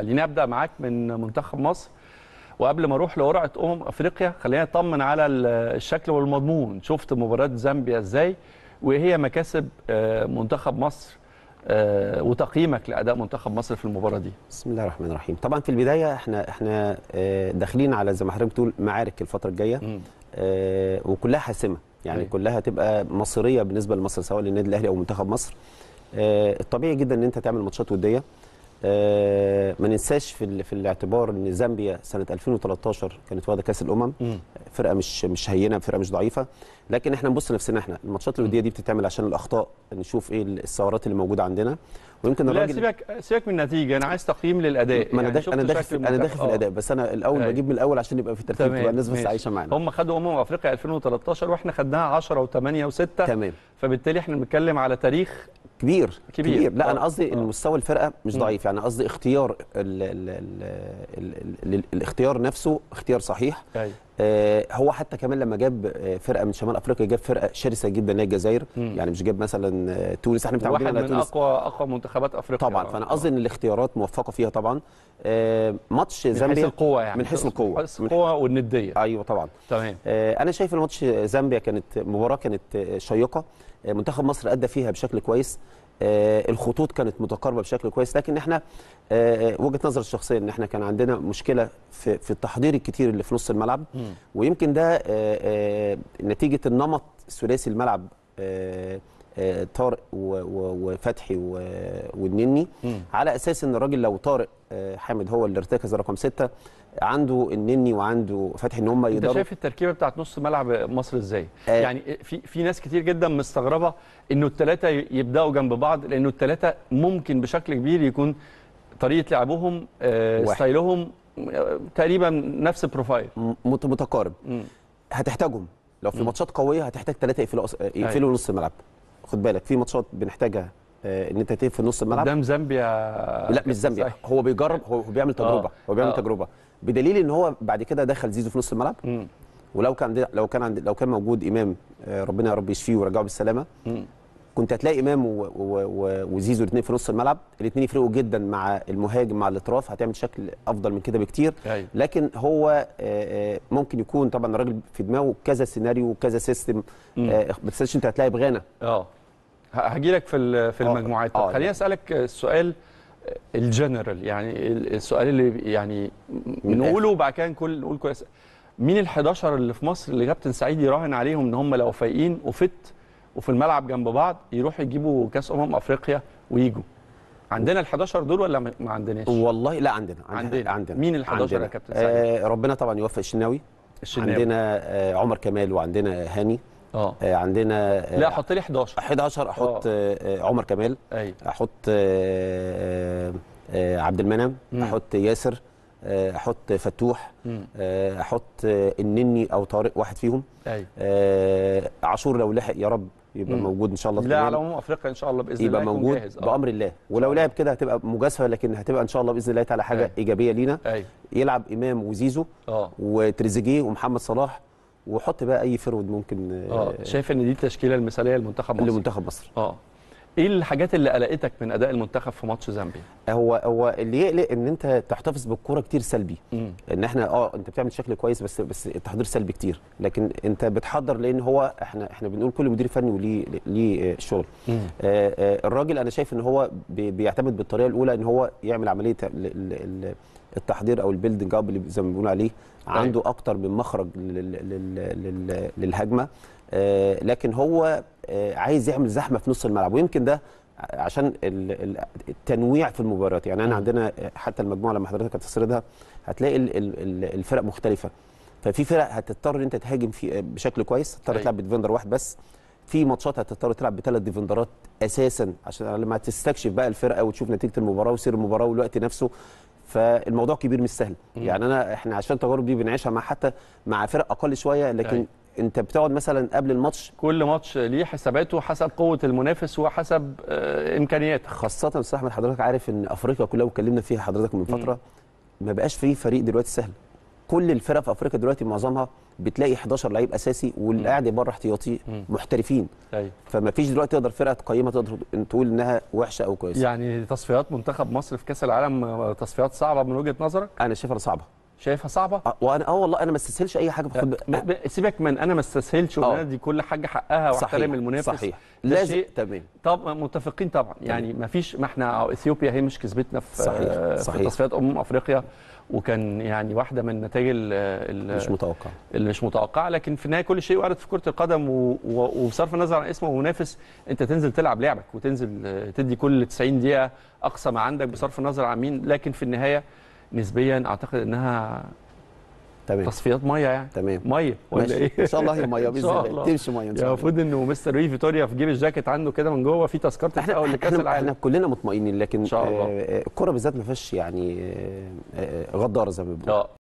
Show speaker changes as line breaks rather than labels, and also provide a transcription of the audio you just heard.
خليني ابدا معاك من منتخب مصر وقبل ما اروح لقرعه امم افريقيا خلينا نطمن على الشكل والمضمون شفت مباراه زامبيا ازاي وهي مكاسب
آه، منتخب مصر آه، وتقييمك لاداء منتخب مصر في المباراه دي بسم الله الرحمن الرحيم طبعا في البدايه احنا احنا آه، داخلين على زي ما حضرتك بتقول معارك الفتره الجايه وكلها حاسمه يعني مم. أيوة. كلها تبقى مصيريه بالنسبه لمصر سواء للنادي الاهلي او منتخب مصر الطبيعي جدا ان انت تعمل ماتشات وديه آه، ما ننساش في في الاعتبار ان زامبيا سنه 2013 كانت واخده كاس الامم فرقه مش مش هينه فرقه مش ضعيفه لكن احنا نبص نفسنا احنا الماتشات الوديه دي بتتعمل عشان الاخطاء نشوف ايه الثورات اللي موجوده عندنا ويمكن الراجل لا
سيبك سيبك من النتيجه انا عايز تقييم للاداء ما انا يعني انا داخل انا داخل في الاداء بس
انا الاول أي. بجيب من الاول عشان يبقى في ترتيب تبقى الناس بس عايشه معانا هم
خدوا امم افريقيا 2013 واحنا خدناها 10 و8 و6 تمام فبالتالي احنا بنتكلم على تاريخ
كبير كبير, كبير. لا أوه. انا آه. قصدي ان آه. مستوى الفرقه مش ضعيف يعني قصدي اختيار الـ الـ الـ الـ الـ الاختيار نفسه اختيار صحيح آه، هو حتى كمان لما جاب آه، فرقه من شمال افريقيا جاب فرقه شرسه جدا هي الجزائر يعني مش جاب مثلا آه، تونس احنا متعودين على تونس من اقوى اقوى منتخبات افريقيا طبعا فانا قصدي ان الاختيارات موفقه فيها طبعا ماتش زامبيا من حيث القوه يعني من حيث القوه من حيث القوه والنديه ايوه طبعا تمام انا شايف ان ماتش زامبيا كانت مباراه كانت شيقه منتخب مصر ادى فيها بشكل كويس آه، الخطوط كانت متقاربه بشكل كويس لكن احنا آه، آه، وجهه نظري الشخصيه ان احنا كان عندنا مشكله في في التحضير الكتير اللي في نص الملعب ويمكن ده نتيجه النمط ثلاثي الملعب طارق وفتحي والنني على اساس ان الراجل لو طارق حامد هو اللي ارتكز رقم سته عنده النني وعنده فتحي ان هم يقدروا انت شايف
التركيبه بتاعت نص ملعب مصر ازاي؟ آه يعني في في ناس كتير جدا مستغربه انه الثلاثه يبداوا جنب بعض لانه الثلاثه ممكن بشكل كبير يكون طريقه لعبهم
آه ستايلهم آه، تقريبا نفس البروفايل متقارب هتحتاجهم لو في ماتشات قويه هتحتاج ثلاثه يقفلوا يقفلوا أيوة. نص الملعب خد بالك في ماتشات بنحتاجها آه، ان انت تقف في نص الملعب قدام زامبيا لا مش زامبيا هو بيجرب هو بيعمل تجربه آه. هو بيعمل آه. تجربه بدليل ان هو بعد كده دخل زيزو في نص الملعب مم. ولو كان لو كان عند لو كان موجود امام آه، ربنا يا رب يشفيه ويرجعه بالسلامه مم. كنت هتلاقي امام و... و... و... وزيزو الاثنين في نص الملعب الاثنين يفرقوا جدا مع المهاجم مع الاطراف هتعمل شكل افضل من كده بكتير أيوة. لكن هو ممكن يكون طبعا الراجل في دماغه كذا سيناريو وكذا سيستم ما تنساش انت هتلاعب غانا
اه لك في في آه، المجموعات آه. آه. خليني يعني. اسالك السؤال الجنرال يعني السؤال اللي يعني نقوله وبعد كده نقول نقول كويس مين ال 11 اللي في مصر اللي كابتن سعيد يراهن عليهم ان هم لو فايقين وفت وفي الملعب جنب بعض يروحوا يجيبوا كاس امم افريقيا ويجوا عندنا ال 11 دول ولا ما عندناش؟ والله لا
عندنا عندنا عندنا مين ال 11 يا كابتن سعيد؟ آه ربنا طبعا يوفق الشناوي الشناوي عندنا آه عمر كمال وعندنا هاني آه. اه عندنا آه، لا حط لي 11 11 احط أوه. آه، عمر كمال أي. احط عبد المنعم احط ياسر احط فتوح مم. احط النني او طارق واحد فيهم أيوة. عاشور لو لحق يا رب يبقى مم. موجود ان شاء الله لا على عموم افريقيا
ان شاء الله باذن الله يبقى موجود جاهز. بامر
الله ولو لعب كده هتبقى مجازفه لكن هتبقى ان شاء الله باذن الله تعالى حاجه أي. ايجابيه لينا أي. يلعب امام وزيزو وتريزيجيه ومحمد صلاح وحط بقى اي فرود ممكن اه شايف
ان دي التشكيله المثاليه لمنتخب مصر
لمنتخب مصر اه
ايه الحاجات اللي قلقتك من اداء المنتخب في ماتش زامبيا
هو هو اللي يقلق ان انت تحتفظ بالكوره كتير سلبي مم. ان احنا اه انت بتعمل شكل كويس بس بس التحضير سلبي كتير لكن انت بتحضر لان هو احنا احنا بنقول كل مدير فني وليه ليه آه، شغل آه، آه، الراجل انا شايف ان هو بيعتمد بالطريقه الاولى ان هو يعمل عمليه التحضير او البيلدنج اب اللي زي ما بنقول عليه أيوه. عنده اكتر من مخرج للهجمه آه، لكن هو آه، عايز يعمل زحمه في نص الملعب ويمكن ده عشان التنويع في المباريات يعني انا عندنا حتى المجموعه لما حضرتك هتسردها هتلاقي الفرق مختلفه ففي فرق هتضطر ان انت تهاجم في بشكل كويس هتضطر أيوة. تلعب بديفندر واحد بس في ماتشات هتضطر تلعب بثلاث ديفندرات اساسا عشان لما تستكشف بقى الفرقه وتشوف نتيجه المباراه وسير المباراه والوقت نفسه فالموضوع كبير مش سهل يعني انا احنا عشان التجارب دي بنعيشها مع حتى مع فرق اقل شويه لكن أي. أيوة. انت بتقعد مثلا قبل الماتش كل ماتش ليه حساباته حسب قوه المنافس وحسب آه، امكانياته خاصه استاذ احمد حضرتك عارف ان افريقيا كلها واتكلمنا فيها حضرتك من فتره ما بقاش فيه فريق دلوقتي سهل كل الفرق في افريقيا دلوقتي معظمها بتلاقي 11 لعيب اساسي واللي قاعد بره احتياطي محترفين أيوة. فما فيش دلوقتي تقدر فرقه تقيمها تقدر تقول انها وحشه او كويسه
يعني تصفيات منتخب مصر في كاس العالم آه، تصفيات صعبه من وجهه نظرك انا شايفها صعبه شايفها صعبه آه، وانا اه والله انا ما استسهلش اي حاجه بخد... سيبك من انا ما استسهلش آه. وانا دي كل حاجه حقها واحترم المنافس صحيح لازم تمام طب متفقين طبعا يعني ما فيش ما احنا اثيوبيا هي مش كسبتنا في صحيح. صحيح. في تصفيات امم افريقيا وكان يعني واحده من النتائج اللي مش متوقعه اللي مش متوقعه لكن في النهايه كل شيء وارد في كره القدم وبصرف النظر عن اسمه ومنافس انت تنزل تلعب لعبك وتنزل تدي كل 90 دقيقه اقصى ما عندك بصرف النظر عن مين لكن في النهايه نسبيا اعتقد انها تمام تصفيات ميه يعني تمام ميه ولا ايه؟ ان شاء الله هي ميه باذن الله تمشي ميه ان شاء الله المفروض انه مستر ري فيتوريا في جيب الجاكيت عنده كده من جوه في تذكره احنا احنا, احنا, احنا
كلنا مطمئنين لكن ان شاء الله آه، آه، الكوره بالذات ما فيهاش يعني آه، غداره زي ما بيقولوا